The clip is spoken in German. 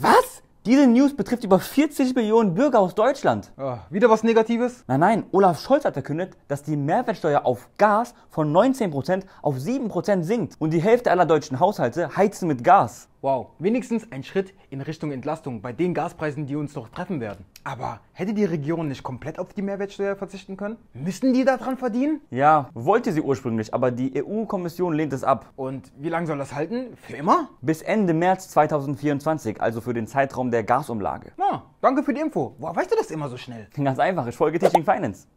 Was? Diese News betrifft über 40 Millionen Bürger aus Deutschland. Oh, wieder was Negatives? Nein, nein, Olaf Scholz hat verkündet, dass die Mehrwertsteuer auf Gas von 19% auf 7% sinkt und die Hälfte aller deutschen Haushalte heizen mit Gas. Wow, wenigstens ein Schritt in Richtung Entlastung bei den Gaspreisen, die uns noch treffen werden. Aber hätte die Regierung nicht komplett auf die Mehrwertsteuer verzichten können? Müssen die daran verdienen? Ja, wollte sie ursprünglich, aber die EU-Kommission lehnt es ab. Und wie lange soll das halten? Für immer? Bis Ende März 2024, also für den Zeitraum der Gasumlage. Na, ah, danke für die Info. Woher weißt du das immer so schnell? Ganz einfach, ich folge Teaching Finance.